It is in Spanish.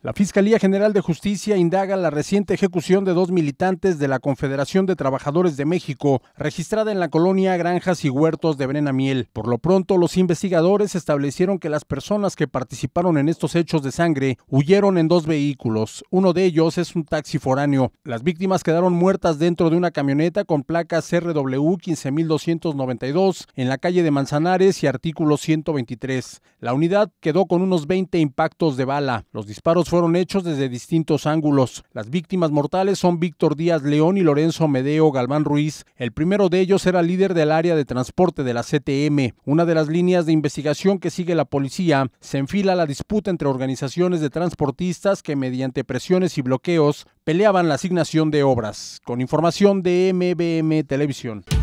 La Fiscalía General de Justicia indaga la reciente ejecución de dos militantes de la Confederación de Trabajadores de México, registrada en la colonia Granjas y Huertos de Brenamiel. Por lo pronto, los investigadores establecieron que las personas que participaron en estos hechos de sangre huyeron en dos vehículos. Uno de ellos es un taxi foráneo. Las víctimas quedaron muertas dentro de una camioneta con placas RW 15292 en la calle de Manzanares y artículo 123. La unidad quedó con unos 20 impactos de bala. Los disparos fueron hechos desde distintos ángulos. Las víctimas mortales son Víctor Díaz León y Lorenzo Medeo Galván Ruiz. El primero de ellos era líder del área de transporte de la CTM. Una de las líneas de investigación que sigue la policía se enfila la disputa entre organizaciones de transportistas que mediante presiones y bloqueos peleaban la asignación de obras. Con información de MBM Televisión.